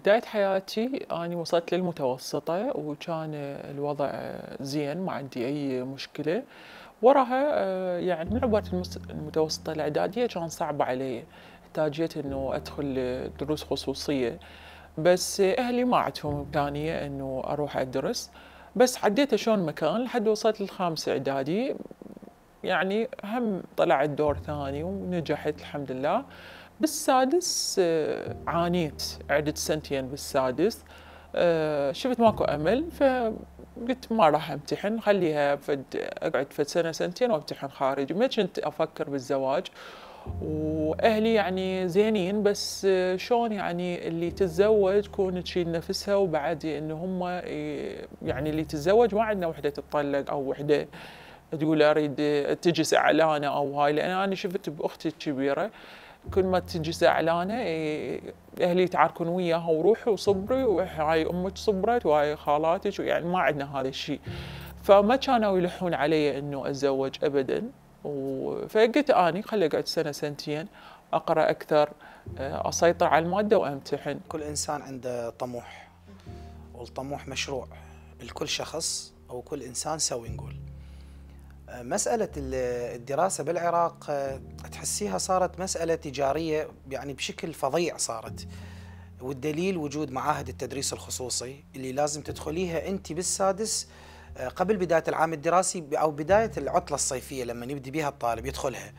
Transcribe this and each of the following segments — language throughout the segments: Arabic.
بداية حياتي أنا وصلت للمتوسطة وكان الوضع زين ما عندي أي مشكلة وراها آه، يعني من عبارة المتوسطة الإعدادية كان صعبة علي احتاجيت أنه أدخل دروس خصوصية بس أهلي ما عندهم إمكانية أنه أروح أدرس بس عديت شلون مكان لحد وصلت للخامسة إعدادي يعني هم طلعت دور ثاني ونجحت الحمد لله بالسادس آه، عانيت عدت سنتين بالسادس آه، شفت ماكو امل فقلت ما راح امتحن خليها فد اقعد فد سنه سنتين وامتحن خارج ما كنت افكر بالزواج واهلي يعني زينين بس آه، شلون يعني اللي تتزوج تكون تشيل نفسها وبعد انه هم يعني اللي تتزوج ما عندنا وحده تتطلق او وحده تقول اريد تجي زعلانه او هاي لان انا شفت باختي الكبيره كل ما تجي زعلانه اهلي يتعاركون وياها وروحي وصبري وهاي امك صبرت وهاي خالاتك ويعني ما عندنا هذا الشيء فما كانوا يلحون علي انه اتزوج ابدا فقلت اني خلي اقعد سنه سنتين اقرا اكثر آه، اسيطر على الماده وامتحن كل انسان عنده طموح والطموح مشروع لكل شخص او كل انسان سوي نقول مسألة الدراسة بالعراق آه، تحسيها صارت مسألة تجارية يعني بشكل فظيع صارت والدليل وجود معاهد التدريس الخصوصي اللي لازم تدخليها أنت بالسادس آه، قبل بداية العام الدراسي أو بداية العطلة الصيفية لما يبدي بها الطالب يدخلها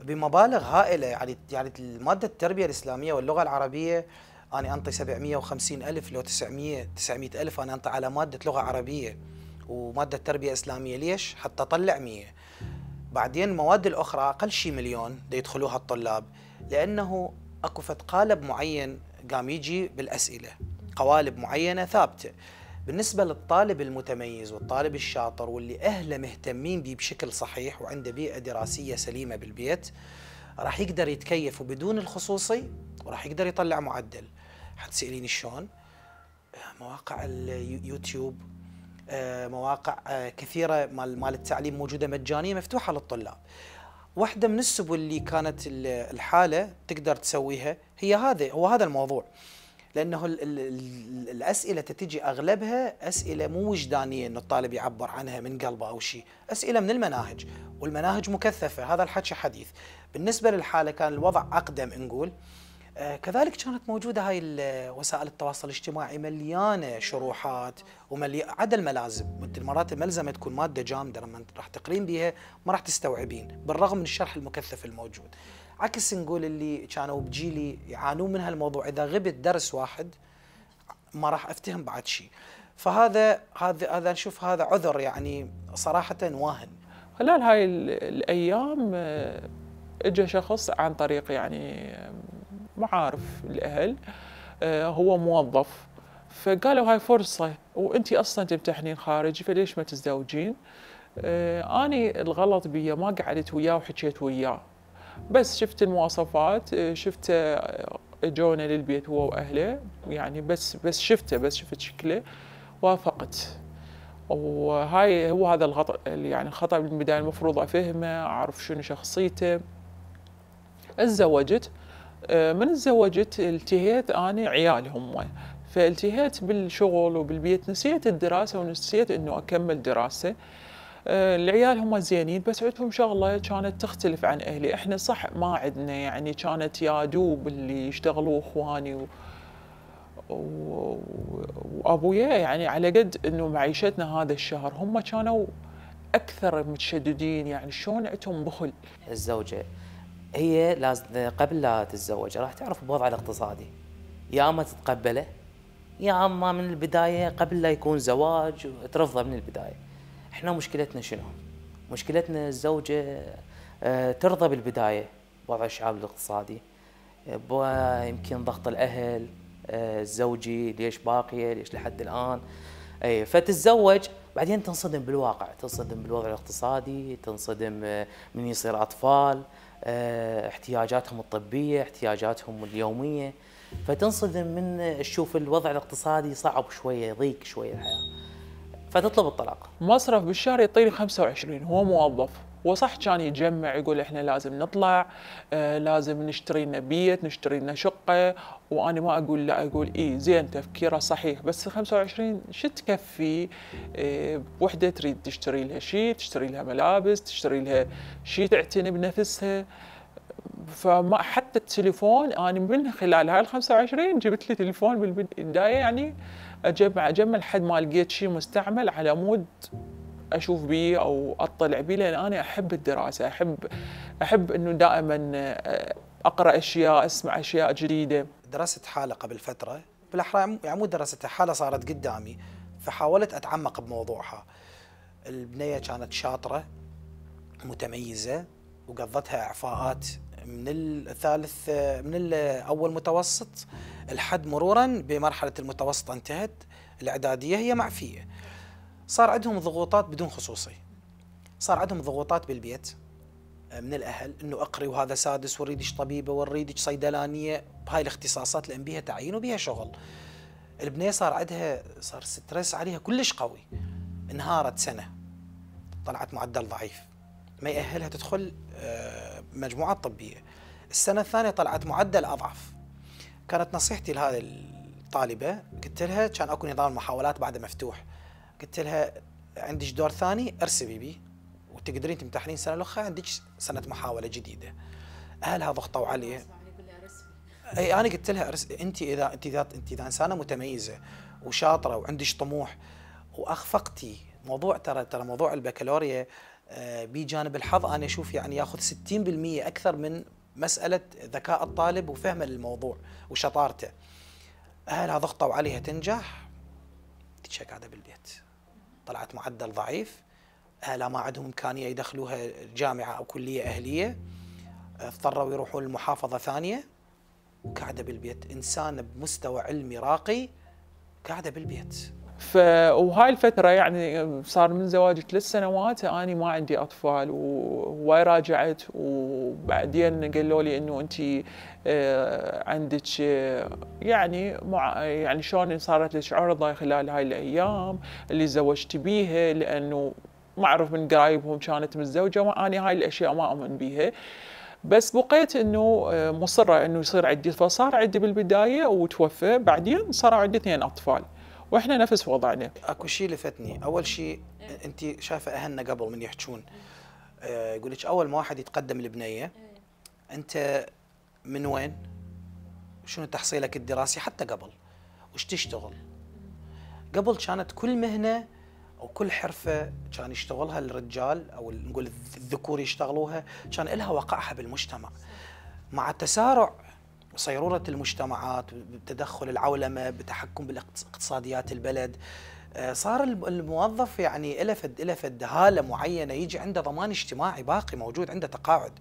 بمبالغ هائلة يعني يعني المادة التربية الإسلامية واللغة العربية أنا أنطي 750 ألف لو 900 900 ألف أنا أنطي على مادة لغة عربية وماده تربيه اسلاميه ليش؟ حتى طلع 100 بعدين المواد الاخرى اقل شيء مليون يدخلوها الطلاب لانه اكو قالب معين قام يجي بالاسئله قوالب معينه ثابته بالنسبة للطالب المتميز والطالب الشاطر واللي أهله مهتمين به بشكل صحيح وعنده بيئة دراسية سليمة بالبيت راح يقدر يتكيف وبدون الخصوصي وراح يقدر يطلع معدل حتسأليني شلون مواقع اليوتيوب آه، مواقع آه، كثيره مال مال التعليم موجوده مجانيه مفتوحه للطلاب. واحده من السبل اللي كانت الحاله تقدر تسويها هي هذا هو هذا الموضوع. لانه الـ الـ الاسئله تتجي اغلبها اسئله مو وجدانيه انه الطالب يعبر عنها من قلبه او شيء، اسئله من المناهج والمناهج مكثفه هذا الحكي حديث. بالنسبه للحاله كان الوضع اقدم نقول. آه، كذلك كانت موجودة هاي وسائل التواصل الاجتماعي مليانة شروحات وملي عدا الملازم وانت مرات الملزمة تكون مادة جامدة لما راح تقرين بيها ما راح تستوعبين بالرغم من الشرح المكثف الموجود عكس نقول اللي كانوا بجيلي يعانون من هالموضوع اذا غبت درس واحد ما راح افتهم بعد شيء فهذا هذا هذا نشوف هذا عذر يعني صراحة واهن خلال هاي الايام آه، اجى شخص عن طريق يعني معارف الأهل آه، هو موظف فقالوا هاي فرصة وأنت أصلا تمتحنين خارجي فليش ما تتزوجين؟ آه، أني الغلط بيا ما قعدت وياه وحكيت وياه بس شفت المواصفات آه، شفت جونا للبيت هو وأهله يعني بس بس شفته بس شفت شكله وافقت وهاي هو هذا الخطا يعني الخطا بالبدايه المفروض افهمه اعرف شنو شخصيته تزوجت آه، من تزوجت التهيت أنا عيال هم فالتهيت بالشغل وبالبيت نسيت الدراسة ونسيت أنه أكمل دراسة آه، العيال هم زينين بس عندهم شغله كانت تختلف عن اهلي، احنا صح ما عندنا يعني كانت يا دوب اللي يشتغلوا اخواني و... و... وابويا يعني على قد انه معيشتنا هذا الشهر هم كانوا اكثر متشددين يعني شلون عندهم بخل. الزوجه هي لازم قبل لا تتزوج راح تعرف بوضعها الاقتصادي يا اما تتقبله يا اما من البدايه قبل لا يكون زواج ترفضه من البدايه احنا مشكلتنا شنو مشكلتنا الزوجه آه، ترضى بالبدايه بوضع الشعب الاقتصادي يمكن ضغط الاهل آه، الزوجي ليش باقيه ليش لحد الان اي فتتزوج بعدين تنصدم بالواقع تنصدم بالوضع الاقتصادي تنصدم آه، من يصير اطفال آه، احتياجاتهم الطبيه احتياجاتهم اليوميه فتنصدم من تشوف الوضع الاقتصادي صعب شويه ضيق شويه الحياه فتطلب الطلاق مصرف بالشهر يطير 25 هو موظف وصح كان يجمع يقول احنا لازم نطلع آه لازم نشتري لنا بيت نشتري لنا شقه وانا ما اقول لا اقول اي زين تفكيره صحيح بس 25 شو تكفي إيه، وحده بوحده تريد تشتري لها شيء تشتري لها ملابس تشتري لها شيء تعتني بنفسها فما حتى التليفون انا من خلال هاي ال 25 جبت لي تليفون بالبدايه يعني اجمع اجمع لحد ما لقيت شيء مستعمل على مود اشوف بيه او اطلع بيه لان انا احب الدراسه احب احب انه دائما آه، اقرا اشياء اسمع اشياء جديده درست حالة قبل فترة بالأحرى يعني مو يعني درستها حالة صارت قدامي فحاولت أتعمق بموضوعها البنية كانت شاطرة متميزة وقضتها إعفاءات من الثالث من الأول متوسط الحد مرورا بمرحلة المتوسط انتهت الإعدادية هي معفية صار عندهم ضغوطات بدون خصوصي صار عندهم ضغوطات بالبيت من الاهل انه اقري وهذا سادس وريدش طبيبه وريدش صيدلانيه بهاي الاختصاصات لان بيها تعيين وبيها شغل البنيه صار عندها صار ستريس عليها كلش قوي انهارت سنه طلعت معدل ضعيف ما يأهلها تدخل آه، مجموعه طبيه السنه الثانيه طلعت معدل اضعف كانت نصيحتي لهذه الطالبه قلت لها كان اكو نظام محاولات بعده مفتوح قلت لها عندك دور ثاني ارسبي بيه وتقدرين تمتحنين سنه الاخرى عندك سنه محاوله جديده اهلها ضغطوا عليه اي انا قلت لها انت اذا انت اذا انت اذا انسانه متميزه وشاطره وعندك طموح واخفقتي موضوع ترى ترى موضوع البكالوريا آه، بجانب الحظ انا اشوف يعني ياخذ 60% اكثر من مساله ذكاء الطالب وفهمه للموضوع وشطارته اهلها ضغطوا عليها تنجح قاعده بالبيت طلعت معدل ضعيف لا ما عندهم امكانيه يدخلوها جامعه او كليه اهليه اضطروا يروحون لمحافظه ثانيه وقاعده بالبيت انسان بمستوى علمي راقي قاعده بالبيت ف وهاي الفتره يعني صار من زواجي ثلاث سنوات انا ما عندي اطفال وواي راجعت وبعدين قالوا لي انه انت آه، عندك آه، يعني مع يعني شلون صارت لك عرضه خلال هاي الايام اللي زوجتي بيها لانه معروف من قرايبهم كانت متزوجه واني هاي الاشياء ما اؤمن بيها بس بقيت انه آه، مصره انه يصير عندي فصار عندي بالبدايه وتوفى بعدين صار عندي اثنين اطفال واحنا نفس وضعنا اكو شيء لفتني اول شيء انت شايفه اهلنا قبل من يحجون آه، يقول لك اول ما واحد يتقدم لبنيه انت من وين شنو تحصيلك الدراسي حتى قبل وش تشتغل قبل كانت كل مهنه وكل حرفة كان يشتغلها الرجال أو نقول الذكور يشتغلوها كان لها وقعها بالمجتمع مع تسارع صيروره المجتمعات بتدخل العولمة بتحكم بالاقتصاديات البلد آه، صار الموظف يعني له فد له فد هاله معينه يجي عنده ضمان اجتماعي باقي موجود عنده تقاعد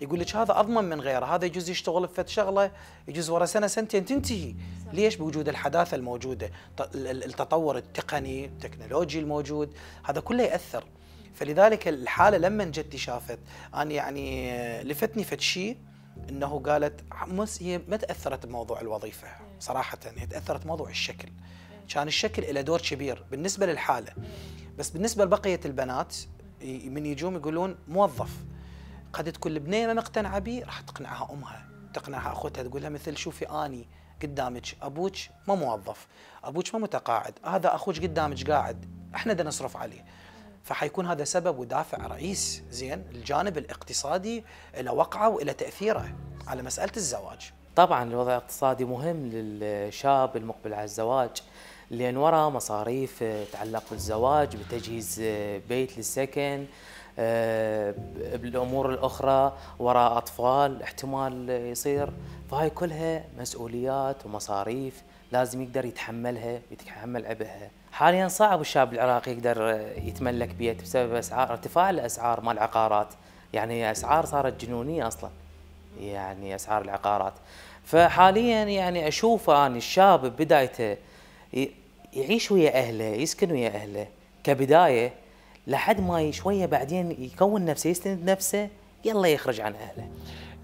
يقول لك هذا اضمن من غيره هذا يجوز يشتغل في شغله يجوز ورا سنه سنتين تنتهي ليش بوجود الحداثه الموجوده التطور التقني التكنولوجي الموجود هذا كله ياثر فلذلك الحاله لما جت شافت انا يعني لفتني فد شيء انه قالت هي ما تاثرت بموضوع الوظيفه صراحه هي يعني تاثرت بموضوع الشكل كان الشكل له دور كبير بالنسبه للحاله بس بالنسبه لبقيه البنات من يجوم يقولون موظف قد تكون البنيه ما مقتنعه بي راح تقنعها امها تقنعها اخوتها تقول لها مثل شوفي اني قدامك ابوك ما موظف ابوك ما متقاعد هذا اخوك قدامك قاعد احنا بدنا نصرف عليه فحيكون هذا سبب ودافع رئيس زين الجانب الاقتصادي له وقعه وله تاثيره على مساله الزواج طبعا الوضع الاقتصادي مهم للشاب المقبل على الزواج لان وراء مصاريف تعلق بالزواج بتجهيز بيت للسكن آه، بالامور الاخرى وراء اطفال احتمال يصير فهاي كلها مسؤوليات ومصاريف لازم يقدر يتحملها ويتحمل عبئها حاليا صعب الشاب العراقي يقدر يتملك بيت بسبب اسعار ارتفاع الاسعار مال العقارات يعني اسعار صارت جنونيه اصلا يعني اسعار العقارات فحاليا يعني اشوف ان الشاب بدايته يعيش ويا اهله يسكن ويا اهله كبدايه لحد ما شويه بعدين يكون نفسه يستند نفسه يلا يخرج عن اهله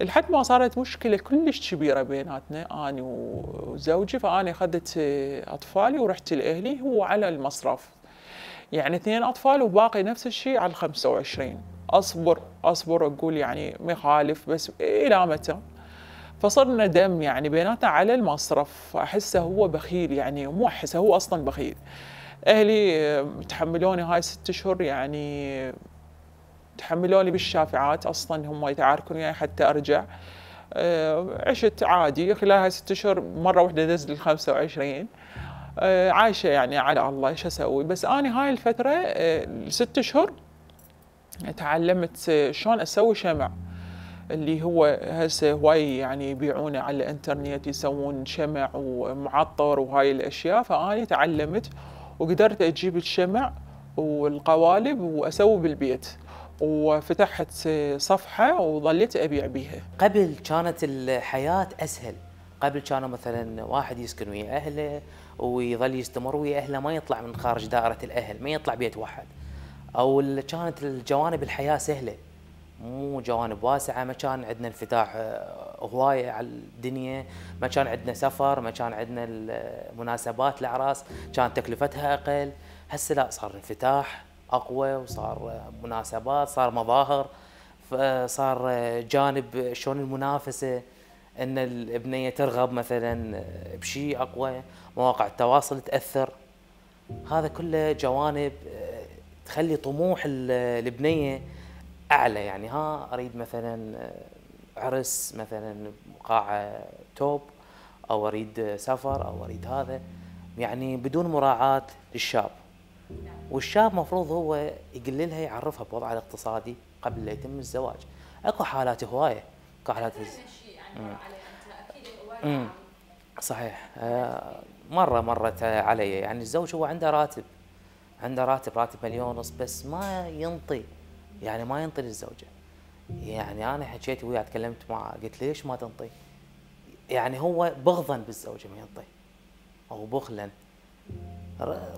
لحد ما صارت مشكله كلش كبيره بيناتنا انا وزوجي فانا اخذت اطفالي ورحت لاهلي هو على المصرف يعني اثنين اطفال وباقي نفس الشيء على 25 اصبر اصبر اقول يعني مخالف بس الى متى؟ فصرنا دم يعني بيناتنا على المصرف احسه هو بخيل يعني مو احسه هو اصلا بخيل اهلي آه، تحملوني هاي ست اشهر يعني تحملوني بالشافعات اصلا هم يتعاركون وياي حتى ارجع آه، عشت عادي خلال هاي ست اشهر مره واحده نزل ال 25 آه، عايشه يعني على الله شو اسوي بس انا هاي الفتره الست اشهر تعلمت شلون اسوي شمع اللي هو هسه هواي يعني يبيعونه على الانترنت يسوون شمع ومعطر وهاي الاشياء فاني تعلمت وقدرت اجيب الشمع والقوالب واسوي بالبيت وفتحت صفحة وظليت أبيع بيها قبل كانت الحياة أسهل قبل كانوا مثلا واحد يسكن ويا أهله ويظل يستمر ويا أهله ما يطلع من خارج دائرة الأهل ما يطلع بيت واحد أو كانت الجوانب الحياة سهلة مو جوانب واسعه ما كان عندنا انفتاح آه، هوايه على الدنيا ما كان عندنا سفر ما كان عندنا المناسبات آه، الاعراس كان تكلفتها اقل هسه لا صار انفتاح اقوى وصار آه، مناسبات صار مظاهر صار جانب شلون المنافسه ان البنيه ترغب مثلا بشيء اقوى مواقع التواصل تاثر هذا كله جوانب تخلي طموح البنيه اعلى يعني ها اريد مثلا آه، عرس مثلا قاعه توب او اريد سفر او اريد هذا يعني بدون مراعاه للشاب نعم. والشاب مفروض هو يقللها يعرفها بوضعها الاقتصادي قبل لا يتم الزواج اكو حالات هوايه اكو حالات يعني صحيح آه، مره مرت علي يعني الزوج هو عنده راتب عنده راتب راتب مليون ونص بس ما ينطي يعني ما ينطي للزوجه يعني انا حكيت وياه تكلمت معه قلت ليش ما تنطي؟ يعني هو بغضا بالزوجه ما ينطي او بخلا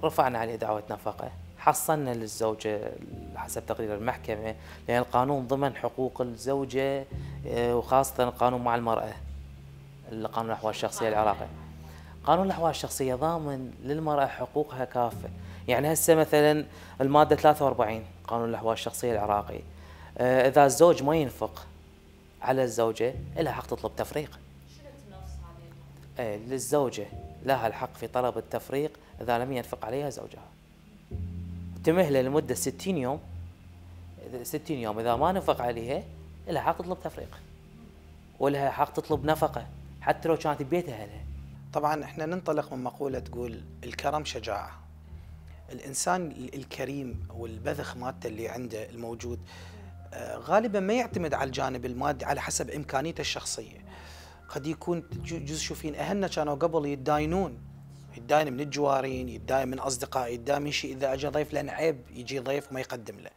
رفعنا عليه دعوه نفقه حصلنا للزوجه حسب تقرير المحكمه لان القانون ضمن حقوق الزوجه آه، وخاصه القانون مع المراه القانون الاحوال الشخصيه العراقي قانون الاحوال الشخصيه ضامن للمراه حقوقها كافه يعني هسه مثلا الماده 43 قانون الاحوال الشخصيه العراقي آه، اذا الزوج ما ينفق على الزوجه لها حق تطلب تفريق إيه، للزوجه لها الحق في طلب التفريق اذا لم ينفق عليها زوجها تمهله لمده 60 يوم 60 يوم اذا ما نفق عليها لها حق تطلب تفريق ولها حق تطلب نفقه حتى لو كانت ببيت اهلها طبعا احنا ننطلق من مقوله تقول الكرم شجاعه الانسان الكريم والبذخ مالته اللي عنده الموجود آه، غالبا ما يعتمد على الجانب المادي على حسب امكانيته الشخصيه قد يكون جزء شوفين اهلنا كانوا قبل يتداينون يتداين من الجوارين يتداين من اصدقاء يتداين من شيء اذا اجى ضيف لان عيب يجي ضيف وما يقدم له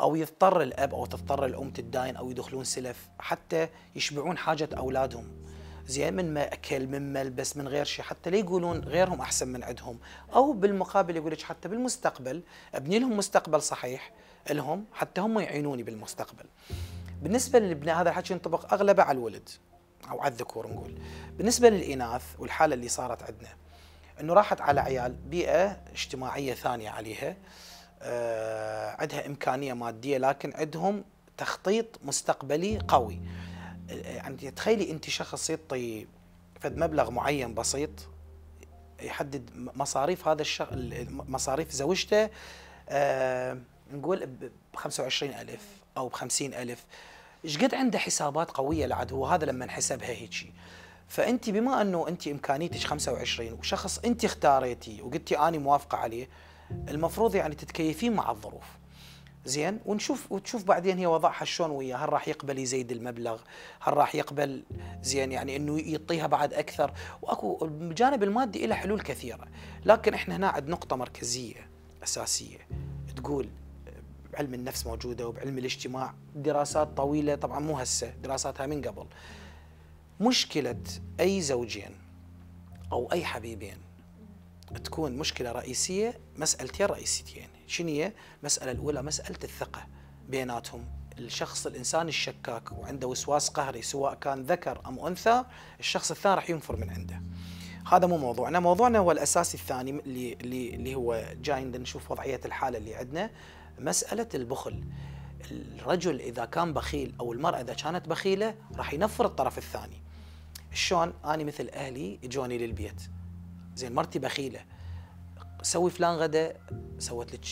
او يضطر الاب او تضطر الام تداين او يدخلون سلف حتى يشبعون حاجه اولادهم زين من ما اكل من ملبس من غير شيء حتى لا يقولون غيرهم احسن من عندهم او بالمقابل يقول لك حتى بالمستقبل ابني لهم مستقبل صحيح لهم حتى هم يعينوني بالمستقبل بالنسبه للابناء هذا الحكي ينطبق اغلبه على الولد او على الذكور نقول بالنسبه للاناث والحاله اللي صارت عندنا انه راحت على عيال بيئه اجتماعيه ثانيه عليها آه، عندها امكانيه ماديه لكن عندهم تخطيط مستقبلي قوي يعني تخيلي انت شخص يعطي فد مبلغ معين بسيط يحدد مصاريف هذا الشخص مصاريف زوجته آه، نقول ب 25000 او ب 50000 ايش قد عنده حسابات قويه لعد هو هذا لما نحسبها هيك فانت بما انه انت امكانيتك 25 وشخص انت اختاريتي وقلتي اني موافقه عليه المفروض يعني تتكيفين مع الظروف زين ونشوف وتشوف بعدين هي وضعها شلون وياه هل راح يقبل يزيد المبلغ هل راح يقبل زين يعني انه يعطيها بعد اكثر واكو الجانب المادي له حلول كثيره لكن احنا هنا عند نقطه مركزيه اساسيه تقول بعلم النفس موجوده وبعلم الاجتماع دراسات طويله طبعا مو هسه دراساتها من قبل مشكله اي زوجين او اي حبيبين تكون مشكله رئيسيه مسالتين رئيسيتين شنو هي؟ المساله الاولى مساله الثقه بيناتهم الشخص الانسان الشكاك وعنده وسواس قهري سواء كان ذكر ام انثى الشخص الثاني راح ينفر من عنده هذا مو موضوعنا موضوعنا هو الاساسي الثاني اللي اللي هو جاي نشوف وضعيه الحاله اللي عندنا مساله البخل الرجل اذا كان بخيل او المراه اذا كانت بخيله راح ينفر الطرف الثاني شلون انا مثل اهلي جوني للبيت زين مرتي بخيله سوي فلان غدا سوت لك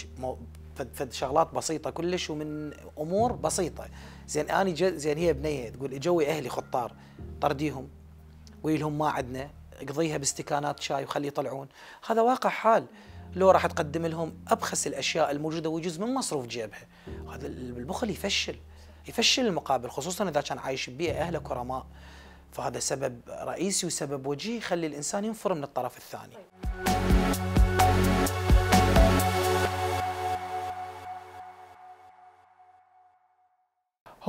فد شغلات بسيطة كلش ومن أمور بسيطة زين أنا زين هي بنية تقول جوي أهلي خطار طرديهم ويلهم ما عندنا اقضيها باستكانات شاي وخلي يطلعون هذا واقع حال لو راح تقدم لهم ابخس الاشياء الموجوده وجزء من مصروف جيبها هذا البخل يفشل يفشل المقابل خصوصا اذا كان عايش ببيئه اهله كرماء فهذا سبب رئيسي وسبب وجيه يخلي الانسان ينفر من الطرف الثاني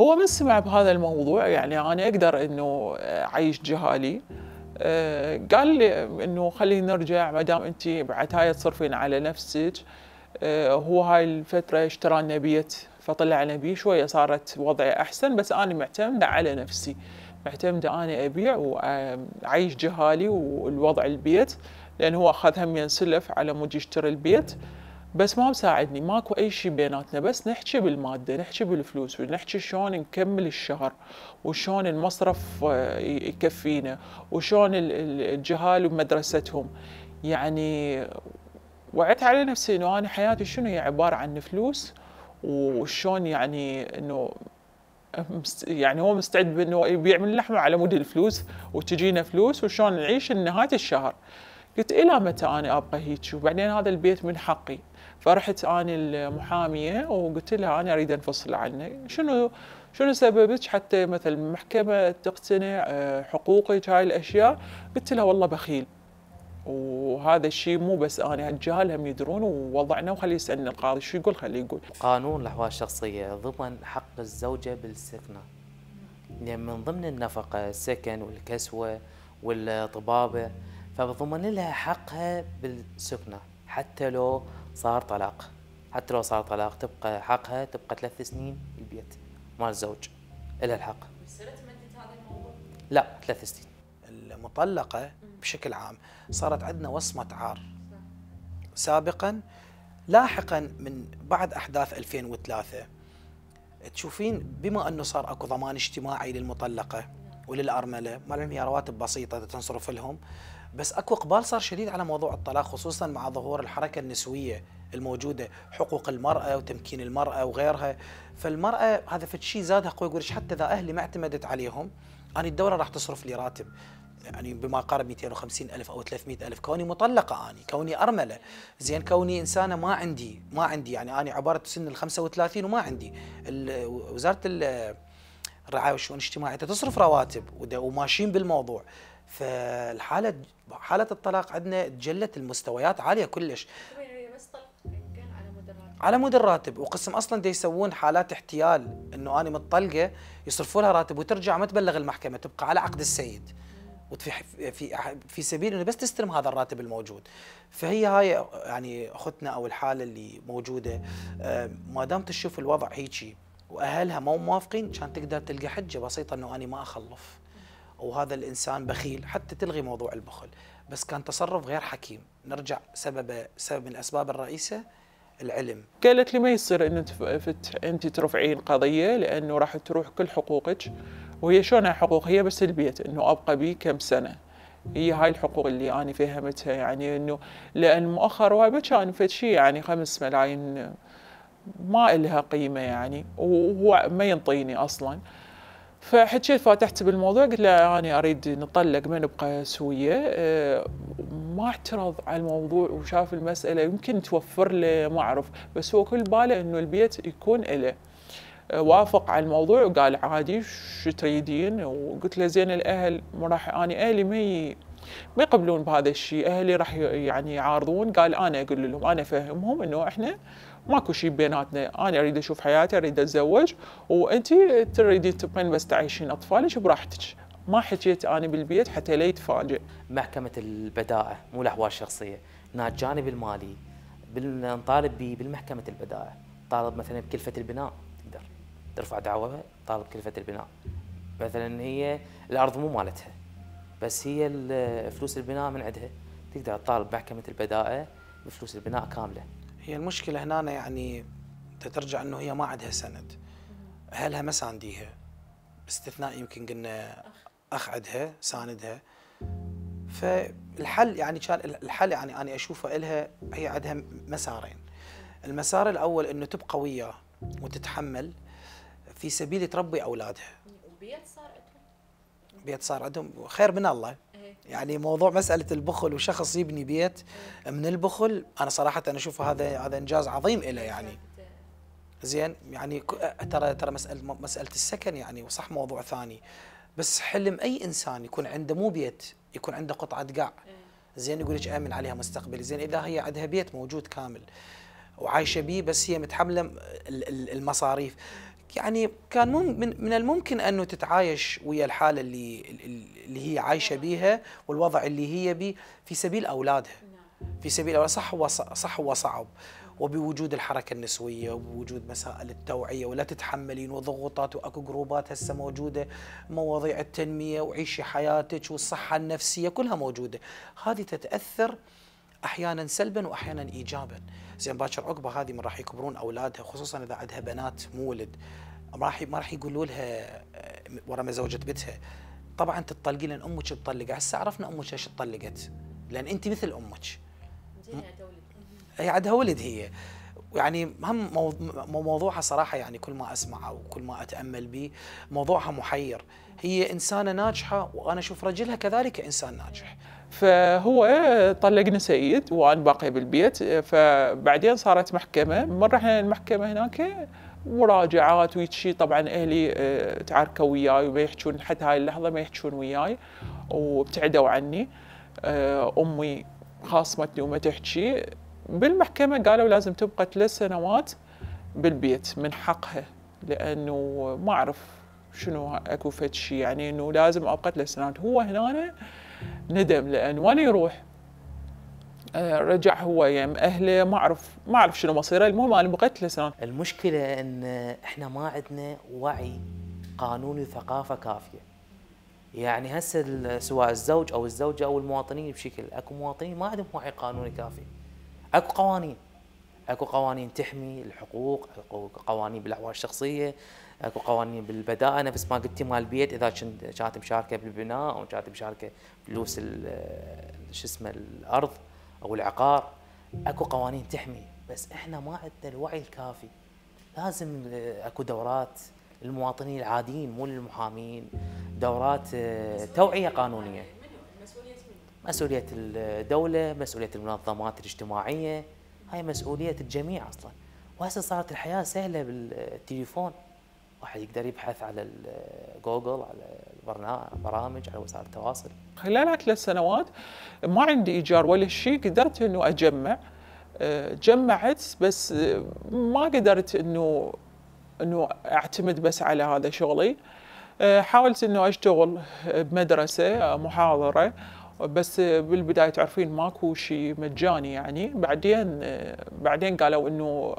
هو من سمع بهذا الموضوع يعني أنا أقدر أنه أعيش جهالي آه، قال لي أنه خلينا نرجع ما دام أنت هاي تصرفين على نفسك آه، هو هاي الفترة اشترى لنا بيت فطلع بيه شوية صارت وضعي أحسن بس أنا معتمدة على نفسي معتمدة أنا أبيع وأعيش جهالي والوضع البيت لأن هو أخذ هم ينسلف على مود يشتري البيت بس ما مساعدني ماكو اي شيء بيناتنا بس نحكي بالماده نحكي بالفلوس ونحكي شلون نكمل الشهر وشلون المصرف آه، يكفينا وشلون الجهال بمدرستهم يعني وعدت على نفسي انه انا حياتي شنو هي عباره عن فلوس وشلون يعني انه يعني هو مستعد انه بيعمل لحمه على مود الفلوس وتجينا فلوس وشلون نعيش لنهايه الشهر قلت الى متى انا ابقى هيك وبعدين هذا البيت من حقي فرحت انا المحاميه وقلت لها انا اريد انفصل عنه شنو شنو سببك حتى مثل المحكمه تقتنع آه، حقوقك هاي الاشياء قلت لها والله بخيل وهذا الشيء مو بس انا الجهال هم يدرون ووضعنا وخليه يسالني القاضي شو يقول خليه يقول قانون الاحوال الشخصيه ضمن حق الزوجه بالسكنة يعني من ضمن النفقه السكن والكسوه والطبابه فبضمن لها حقها بالسكنه حتى لو صار طلاق حتى لو صار طلاق تبقى حقها تبقى ثلاث سنين البيت مال الزوج لها الحق تمدد هذا الموضوع؟ لا ثلاث سنين المطلقة بشكل عام صارت عندنا وصمة عار سابقا لاحقا من بعد أحداث 2003 تشوفين بما أنه صار أكو ضمان اجتماعي للمطلقة وللأرملة ما هي رواتب بسيطة تنصرف لهم بس اكو اقبال صار شديد على موضوع الطلاق خصوصا مع ظهور الحركه النسويه الموجوده حقوق المراه وتمكين المراه وغيرها فالمراه هذا في شيء زادها قوه يقول حتى اذا اهلي ما اعتمدت عليهم انا الدوله راح تصرف لي راتب يعني بما قارب 250 ألف أو 300 ألف كوني مطلقة أني كوني أرملة زين كوني إنسانة ما عندي ما عندي يعني أنا عبرت سن ال 35 وما عندي وزارة الرعاية والشؤون الاجتماعية تصرف رواتب وماشيين بالموضوع فالحالة حالة الطلاق عندنا تجلت المستويات عالية كلش على مود الراتب وقسم اصلا دا يسوون حالات احتيال انه انا متطلقه يصرفوا لها راتب وترجع ما تبلغ المحكمه تبقى على عقد السيد وفي في في سبيل انه بس تستلم هذا الراتب الموجود فهي هاي يعني اختنا او الحاله اللي موجوده آه، ما دام تشوف الوضع هيجي واهلها مو موافقين كان تقدر تلقى حجه بسيطه انه انا ما اخلف وهذا الانسان بخيل حتى تلغي موضوع البخل بس كان تصرف غير حكيم نرجع سبب سبب من الاسباب الرئيسه العلم قالت لي ما يصير ان انت ترفعين قضيه لانه راح تروح كل حقوقك وهي شلون حقوق هي بس البيت انه ابقى بيه كم سنه هي هاي الحقوق اللي انا فهمتها يعني انه لان مؤخر وهاي كان فد شيء يعني خمس ملايين ما لها قيمة يعني وهو ما ينطيني أصلا فحكيت فاتحت بالموضوع قلت له أنا أريد نطلق ما نبقى سوية آه، ما اعترض على الموضوع وشاف المسألة يمكن توفر له ما أعرف بس هو كل باله إنه البيت يكون له آه، وافق على الموضوع وقال عادي شو تريدين وقلت له زين الأهل ما راح أنا يعني أهلي ما ما يقبلون بهذا الشيء أهلي راح يعني يعارضون قال أنا أقول لهم أنا أفهمهم إنه إحنا ماكو شيء بيناتنا انا اريد اشوف حياتي اريد اتزوج وانت تريدين تبقين بس تعيشين اطفالك براحتك ما حكيت انا بالبيت حتى لا يتفاجئ محكمه البدائع مو الاحوال الشخصيه هنا الجانب المالي نطالب به بالمحكمه البدائع طالب مثلا بكلفه البناء تقدر ترفع دعوه طالب كلفه البناء مثلا هي الارض مو مالتها بس هي فلوس البناء من عندها تقدر تطالب محكمه البدائع بفلوس البناء كامله هي المشكلة هنا يعني تترجع أنه هي ما عندها سند أهلها ما سانديها باستثناء يمكن قلنا أخ عندها ساندها فالحل يعني كان الحل يعني أنا أشوفه إلها هي عندها مسارين المسار الأول أنه تبقى وياه وتتحمل في سبيل تربي أولادها وبيت صار عندهم بيت صار عندهم خير من الله يعني موضوع مساله البخل وشخص يبني بيت من البخل انا صراحه انا اشوف هذا هذا انجاز عظيم له يعني زين يعني ترى ترى مساله مساله السكن يعني وصح موضوع ثاني بس حلم اي انسان يكون عنده مو بيت يكون عنده قطعه قاع زين يقول لك امن عليها مستقبلي زين اذا هي عندها بيت موجود كامل وعايشه بيه بس هي متحمله المصاريف يعني كان من, من الممكن انه تتعايش ويا الحاله اللي اللي هي عايشه بيها والوضع اللي هي بيه في سبيل اولادها في سبيل اولادها صح هو صح هو صعب وبوجود الحركه النسويه وبوجود مسائل التوعيه ولا تتحملين وضغوطات واكو جروبات هسه موجوده مواضيع التنميه وعيشي حياتك والصحه النفسيه كلها موجوده هذه تتاثر احيانا سلبا واحيانا ايجابا زين باكر عقبه هذه من راح يكبرون اولادها خصوصا اذا عندها بنات مو ولد راح ما راح يقولوا لها آه، ورا ما زوجت بنتها طبعا تطلقين لان امك تطلق هسه عرفنا امك ايش تطلقت لان انت مثل امك هي عندها ولد هي يعني هم موضوعها صراحه يعني كل ما اسمعه وكل ما اتامل به موضوعها محير هي انسانه ناجحه وانا اشوف رجلها كذلك انسان ناجح فهو طلقنا سيد وانا باقي بالبيت فبعدين صارت محكمه من رحنا المحكمه هناك مراجعات ويتشي طبعا اهلي آه، تعاركوا وياي وما يحجون لحد هاي اللحظه ما يحجون وياي وابتعدوا عني آه، امي خاصمتني وما تحكي بالمحكمه قالوا لازم تبقى ثلاث سنوات بالبيت من حقها لانه ما اعرف شنو اكو فد شيء يعني انه لازم ابقى ثلاث سنوات هو هنا ندم لان وين يروح آه، رجع هو يم يعني اهله ما اعرف ما اعرف شنو مصيره المهم انا بقيت لسان المشكله ان احنا ما عندنا وعي قانوني وثقافه كافيه يعني هسه سواء الزوج او الزوجه او المواطنين بشكل اكو مواطنين ما عندهم وعي قانوني كافي اكو قوانين اكو قوانين تحمي الحقوق قوانين بالاحوال الشخصيه اكو قوانين انا نفس ما قلتي مال البيت اذا كانت مشاركه بالبناء او كانت مشاركه فلوس شو اسمه الارض او العقار اكو قوانين تحمي بس احنا ما عندنا الوعي الكافي لازم اكو دورات المواطنين العاديين مو للمحامين دورات آه، توعيه قانونيه مسؤوليه الدوله مسؤوليه المنظمات الاجتماعيه هاي مسؤوليه الجميع اصلا وهسه صارت الحياه سهله بالتليفون واحد يقدر يبحث على جوجل على برامج على وسائل التواصل خلال ثلاث سنوات ما عندي ايجار ولا شيء قدرت انه اجمع آه، جمعت بس آه، ما قدرت انه انه اعتمد بس على هذا شغلي آه، حاولت انه اشتغل بمدرسه محاضره بس بالبدايه تعرفين ماكو شيء مجاني يعني بعدين بعدين قالوا انه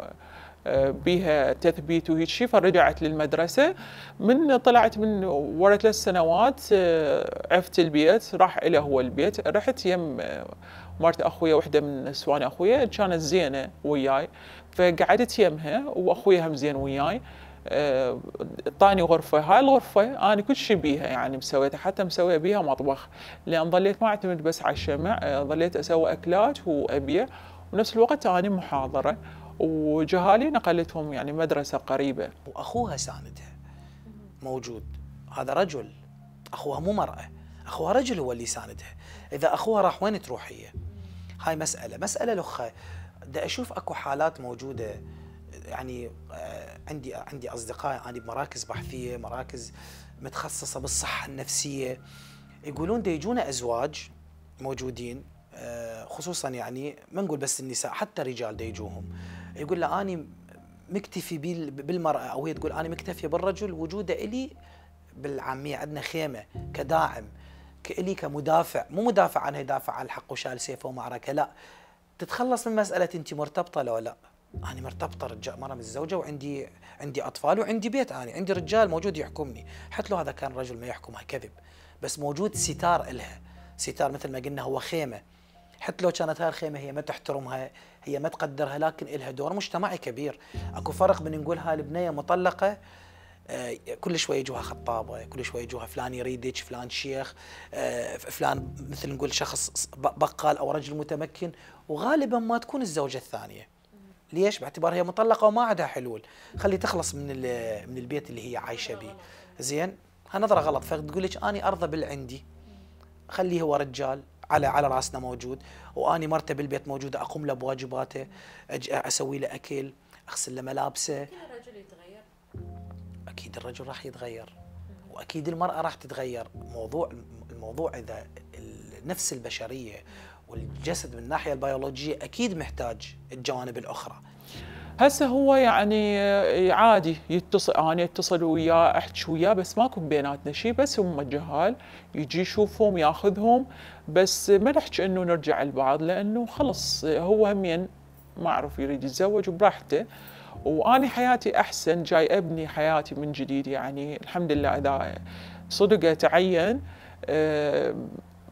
بها تثبيت وهيك شيء فرجعت للمدرسة من طلعت من ورا ثلاث سنوات آه، عفت البيت راح إلى هو البيت رحت يم آه، مرت أخويا وحدة من نسوان أخويا كانت زينة وياي فقعدت يمها وأخويا هم زين وياي آه، طاني غرفة هاي الغرفة أنا كل شيء بيها يعني مسويتها حتى مسوية بيها مطبخ لأن ظليت ما أعتمد بس على الشمع ظليت أسوي أكلات وأبيع ونفس الوقت أنا محاضرة وجهالي نقلتهم يعني مدرسة قريبة وأخوها ساندها موجود هذا رجل أخوها مو مرأة أخوها رجل هو اللي ساندها إذا أخوها راح وين تروح هي هاي مسألة مسألة لخة دا أشوف أكو حالات موجودة يعني آه، عندي عندي أصدقاء يعني بمراكز بحثية مراكز متخصصة بالصحة النفسية يقولون دا يجونا أزواج موجودين آه، خصوصا يعني ما نقول بس النساء حتى الرجال دا يجوهم يقول له أنا مكتفي بالمرأة أو هي تقول أنا مكتفية بالرجل وجوده إلي بالعامية عندنا خيمة كداعم كإلي كمدافع مو مدافع عنها يدافع عن الحق وشال سيفه ومعركة لا تتخلص من مسألة أنت مرتبطة لو لا أنا مرتبطة رجال مرة متزوجة وعندي عندي أطفال وعندي بيت أنا عندي رجال موجود يحكمني حتى لو هذا كان رجل ما يحكمها كذب بس موجود ستار إلها ستار مثل ما قلنا هو خيمة حتى لو كانت هاي الخيمة هي ما تحترمها هي ما تقدرها لكن لها دور مجتمعي كبير اكو فرق بين نقولها البنيه مطلقه آه، كل شوي يجوها خطابه، كل شوي يجوها فلان يريدك، فلان شيخ، آه، فلان مثل نقول شخص بقال او رجل متمكن، وغالبا ما تكون الزوجه الثانيه. ليش؟ باعتبار هي مطلقه وما عندها حلول، خلي تخلص من من البيت اللي هي عايشه به. زين؟ هنظرة غلط فتقول لك اني ارضى بالعندي. خليه هو رجال على على راسنا موجود واني مرته بالبيت موجوده اقوم له بواجباته اسوي له اكل اغسل له ملابسه كل الرجل يتغير اكيد الرجل راح يتغير واكيد المراه راح تتغير موضوع الموضوع اذا النفس البشريه والجسد من الناحيه البيولوجيه اكيد محتاج الجوانب الاخرى هسه هو يعني عادي يتصل انا اتصل وياه احكي وياه بس ماكو بيناتنا شيء بس هم جهال يجي يشوفهم ياخذهم بس ما نحكي انه نرجع لبعض لانه خلص هو همين ما اعرف يريد يتزوج براحته واني حياتي احسن جاي ابني حياتي من جديد يعني الحمد لله اذا صدق تعين آه،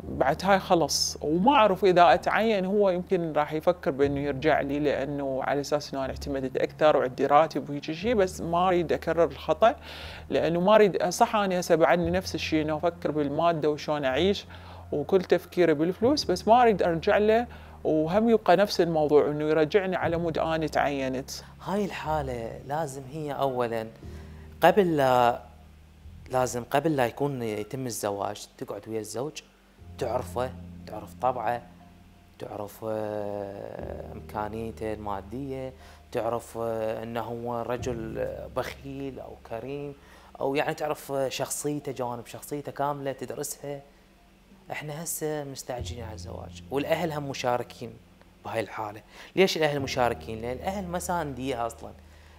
بعد هاي خلص وما اعرف اذا اتعين هو يمكن راح يفكر بانه يرجع لي لانه على اساس انه انا اعتمدت اكثر وعندي راتب وهيك شيء بس ما اريد اكرر الخطا لانه ما اريد صح انا هسه بعدني نفس الشيء انه افكر بالماده وشلون اعيش وكل تفكيري بالفلوس بس ما اريد ارجع له وهم يبقى نفس الموضوع انه يرجعني على مود انا تعينت. هاي الحاله لازم هي اولا قبل لا لازم قبل لا يكون يتم الزواج تقعد ويا الزوج تعرفه تعرف طبعه تعرف آه، امكانيته الماديه تعرف آه، انه هو رجل آه، بخيل او كريم او يعني تعرف شخصيته جوانب شخصيته كامله تدرسها احنا هسه مستعجلين على الزواج والاهل هم مشاركين بهاي الحاله ليش الاهل مشاركين لان الاهل ما سانديه اصلا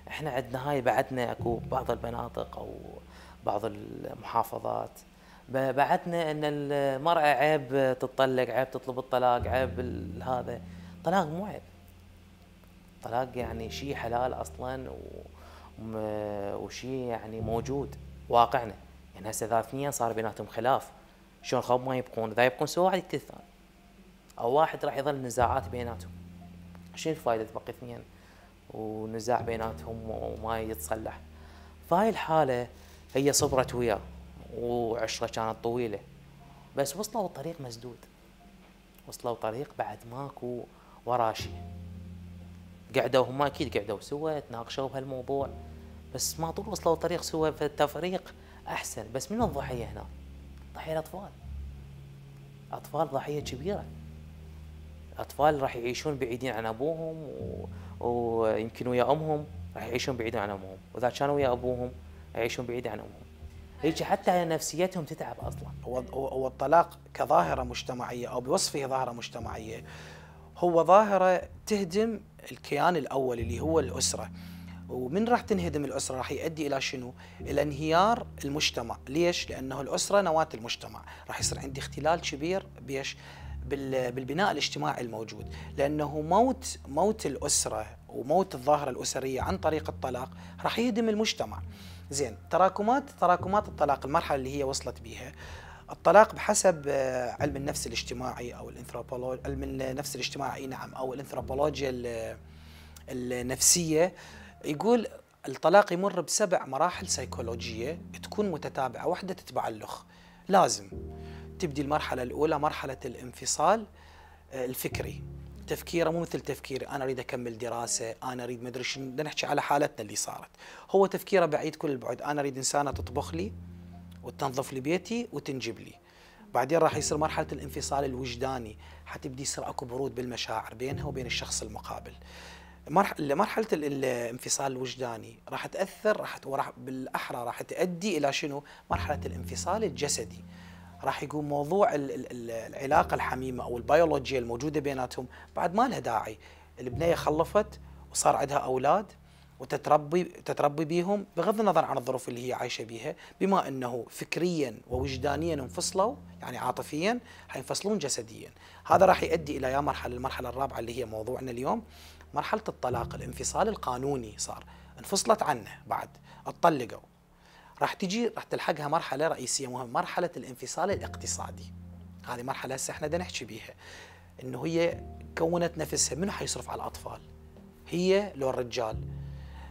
احنا عندنا هاي بعدنا اكو بعض المناطق او بعض المحافظات بعتنا ان المراه عيب تتطلق عيب تطلب الطلاق عيب هذا طلاق مو عيب طلاق يعني شيء حلال اصلا وشيء يعني موجود واقعنا يعني هسه اذا اثنين صار بيناتهم خلاف شلون خب ما يبقون اذا يبقون سوا واحد يقتل الثاني او واحد راح يظل نزاعات بيناتهم شنو الفائده تبقي اثنين ونزاع بيناتهم وما يتصلح فهاي الحاله هي صبرت وياه وعشره كانت طويله بس وصلوا الطريق مسدود وصلوا طريق بعد ماكو وراشي قعدوا هم اكيد قعدوا سوا تناقشوا بهالموضوع بس ما طول وصلوا طريق سوا فالتفريق احسن بس من الضحيه هنا؟ ضحيه الاطفال اطفال ضحيه كبيره اطفال راح يعيشون بعيدين عن ابوهم و... ويمكن ويا امهم راح يعيشون بعيدين عن امهم واذا كانوا ويا ابوهم يعيشون بعيد عن امهم هيك حتى نفسيتهم تتعب اصلا هو هو الطلاق كظاهره مجتمعيه او بوصفه ظاهره مجتمعيه هو ظاهره تهدم الكيان الاول اللي هو الاسره ومن راح تنهدم الاسره راح يؤدي الى شنو؟ الى انهيار المجتمع، ليش؟ لانه الاسره نواه المجتمع، راح يصير عندي اختلال كبير بيش؟ بالبناء الاجتماعي الموجود، لانه موت موت الاسره وموت الظاهره الاسريه عن طريق الطلاق راح يهدم المجتمع. زين تراكمات تراكمات الطلاق المرحله اللي هي وصلت بيها الطلاق بحسب آه، علم النفس الاجتماعي او الانثروبولوجي علم النفس الاجتماعي نعم او الانثروبولوجيا النفسيه يقول الطلاق يمر بسبع مراحل سيكولوجيه تكون متتابعه واحده تتبع الاخ لازم تبدي المرحله الاولى مرحله الانفصال آه، الفكري تفكيره مو مثل تفكيري انا اريد اكمل دراسه انا اريد ما ادري شنو نحكي على حالتنا اللي صارت هو تفكيره بعيد كل البعد انا اريد انسانه تطبخ لي وتنظف لي بيتي وتنجب لي بعدين راح يصير مرحله الانفصال الوجداني حتبدي يصير اكو برود بالمشاعر بينها وبين الشخص المقابل مرحله الانفصال الوجداني راح تاثر راح وراح بالاحرى راح تؤدي الى شنو مرحله الانفصال الجسدي راح يقوم موضوع العلاقه الحميمه او البيولوجيا الموجوده بيناتهم بعد ما لها داعي البنيه خلفت وصار عندها اولاد وتتربي تتربي بيهم بغض النظر عن الظروف اللي هي عايشه بيها بما انه فكريا ووجدانيا انفصلوا يعني عاطفيا حينفصلون جسديا هذا راح يؤدي الى يا مرحله المرحله الرابعه اللي هي موضوعنا اليوم مرحله الطلاق الانفصال القانوني صار انفصلت عنه بعد اتطلقوا راح تجي راح تلحقها مرحله رئيسيه مهمه مرحله الانفصال الاقتصادي هذه مرحله هسه احنا بدنا نحكي بيها انه هي كونت نفسها منو حيصرف على الاطفال هي لو الرجال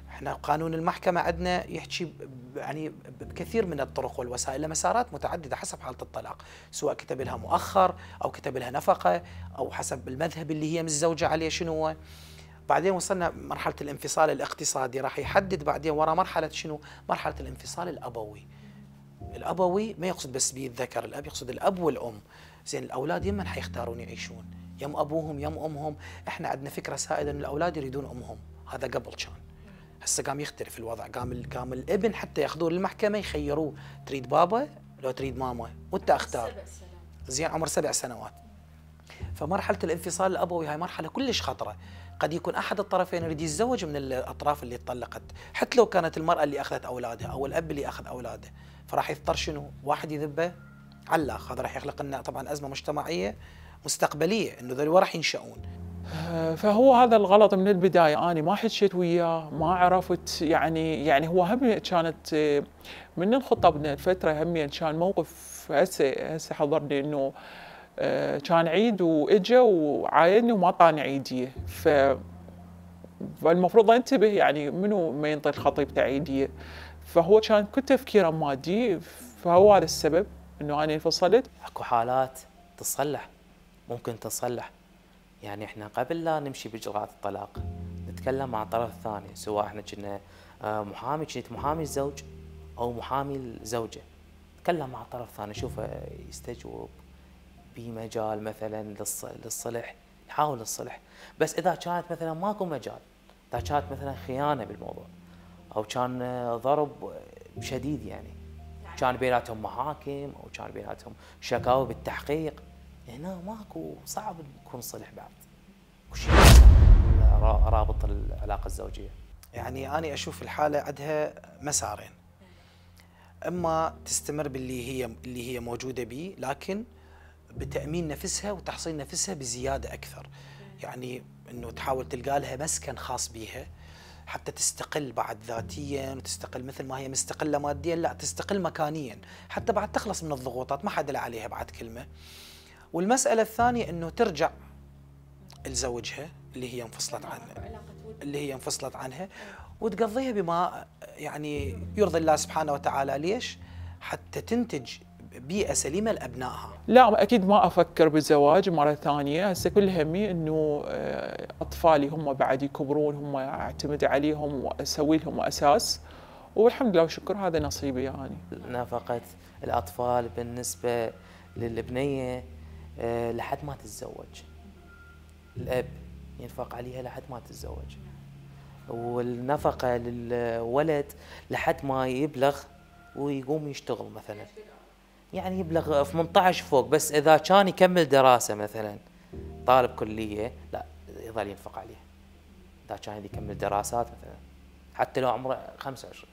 احنا قانون المحكمه عندنا يحكي يعني بكثير من الطرق والوسائل لمسارات متعدده حسب حاله الطلاق سواء كتب لها مؤخر او كتب لها نفقه او حسب المذهب اللي هي متزوجه عليه شنو هو بعدين وصلنا مرحله الانفصال الاقتصادي راح يحدد بعدين ورا مرحله شنو مرحله الانفصال الابوي الابوي ما يقصد بس به الذكر الاب يقصد الاب والام زين الاولاد يمن حيختارون يعيشون يم ابوهم يم امهم احنا عندنا فكره سائده ان الاولاد يريدون امهم هذا قبل كان هسه قام يختلف الوضع قام قام الابن حتى ياخذوه للمحكمه يخيروه تريد بابا لو تريد ماما وانت اختار زين عمر سبع سنوات فمرحله الانفصال الابوي هاي مرحله كلش خطره قد يكون احد الطرفين يريد يتزوج من الاطراف اللي اتطلقت حتى لو كانت المراه اللي اخذت اولادها او الاب اللي اخذ اولاده فراح يضطر شنو واحد يذبه على الاخر هذا راح يخلق لنا طبعا ازمه مجتمعيه مستقبليه انه ذول راح ينشؤون آه، فهو هذا الغلط من البدايه انا ما حكيت وياه ما عرفت يعني يعني هو هم كانت آه، من الخطبنا الفتره هم كان موقف هسه هسه حضرني انه آه، كان عيد واجا وعايدني وما طاني عيديه ف فالمفروض انتبه يعني منو ما ينطي الخطيب عيديه فهو كان كل تفكيره مادي فهو هذا السبب انه انا انفصلت اكو حالات تصلح ممكن تصلح يعني احنا قبل لا نمشي باجراءات الطلاق نتكلم مع الطرف الثاني سواء احنا كنا آه، محامي كنت محامي الزوج او محامي الزوجه نتكلم مع الطرف الثاني شوفه يستجوب بمجال مثلا للصلح يحاول الصلح بس اذا كانت مثلا ماكو مجال اذا كانت مثلا خيانه بالموضوع او كان ضرب شديد يعني كان بيناتهم محاكم او كان بيناتهم شكاوى بالتحقيق هنا ماكو صعب يكون صلح بعد وشيء رابط العلاقه الزوجيه يعني انا اشوف الحاله عندها مسارين اما تستمر باللي هي اللي هي موجوده به لكن بتامين نفسها وتحصين نفسها بزياده اكثر يعني انه تحاول تلقى لها مسكن خاص بيها حتى تستقل بعد ذاتيا وتستقل مثل ما هي مستقله ماديا لا تستقل مكانيا حتى بعد تخلص من الضغوطات ما حد عليها بعد كلمه والمساله الثانيه انه ترجع لزوجها اللي هي انفصلت عنه اللي هي انفصلت عنها وتقضيها بما يعني يرضي الله سبحانه وتعالى ليش حتى تنتج بيئه سليمه لابنائها لا اكيد ما افكر بالزواج مره ثانيه هسه كل همي انه آه، اطفالي هم بعد يكبرون هم اعتمد عليهم واسوي لهم اساس والحمد لله وشكر هذا نصيبي يعني نفقه الاطفال بالنسبه للبنيه آه، لحد ما تتزوج الاب ينفق عليها لحد ما تتزوج والنفقه للولد لحد ما يبلغ ويقوم يشتغل مثلا يعني يبلغ 18 فوق بس اذا كان يكمل دراسه مثلا طالب كليه لا يظل ينفق عليه اذا كان يكمل دراسات مثلا حتى لو عمره 25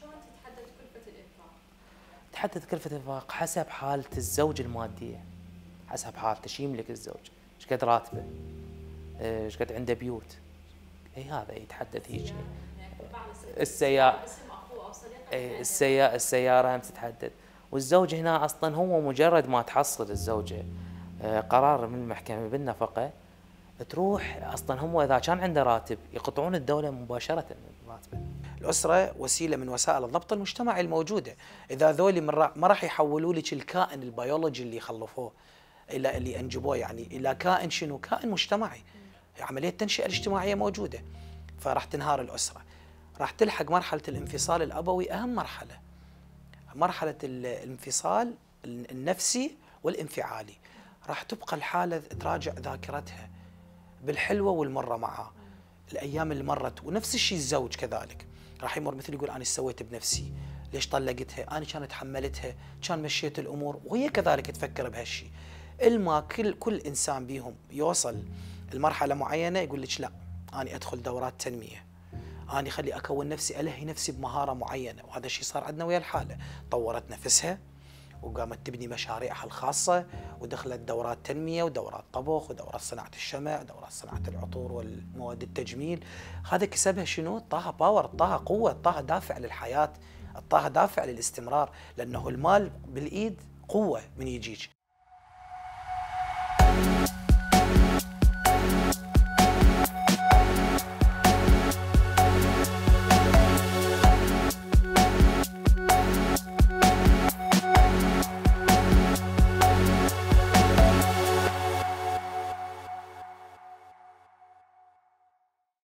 شلون تتحدد كلفه الانفاق؟ تحدد كلفه الانفاق حسب حاله الزوج الماديه حسب حالته شو يملك الزوج؟ ايش قد راتبه؟ إيه، ايش قد عنده بيوت؟ اي هذا يتحدث هيك يعني السيارة السيارة يعني. السيارة هم تتحدد والزوج هنا اصلا هو مجرد ما تحصل الزوجه آه، قرار من المحكمه بالنفقه تروح اصلا هم اذا كان عنده راتب يقطعون الدوله مباشره من راتبه. الاسره وسيله من وسائل الضبط المجتمعي الموجوده، اذا ذولي ما راح يحولوا لك الكائن البيولوجي اللي خلفوه الى اللي انجبوه يعني الى كائن شنو؟ كائن مجتمعي. عمليه التنشئه الاجتماعيه موجوده. فراح تنهار الاسره. راح تلحق مرحله الانفصال الابوي اهم مرحله. مرحله الانفصال النفسي والانفعالي راح تبقى الحاله تراجع ذاكرتها بالحلوه والمره معاه الايام اللي مرت ونفس الشيء الزوج كذلك راح يمر مثل يقول انا سويت بنفسي ليش طلقتها انا كان تحملتها كان مشيت الامور وهي كذلك تفكر بهالشيء الما كل كل انسان بيهم يوصل لمرحله معينه يقول لك لا انا ادخل دورات تنميه أنا خلي أكون نفسي ألهي نفسي بمهارة معينة وهذا الشيء صار عندنا ويا الحالة طورت نفسها وقامت تبني مشاريعها الخاصة ودخلت دورات تنمية ودورات طبخ ودورات صناعة الشمع ودورات صناعة العطور والمواد التجميل هذا كسبها شنو؟ طاها باور طاها قوة طاها دافع للحياة طاها دافع للاستمرار لأنه المال بالإيد قوة من يجيك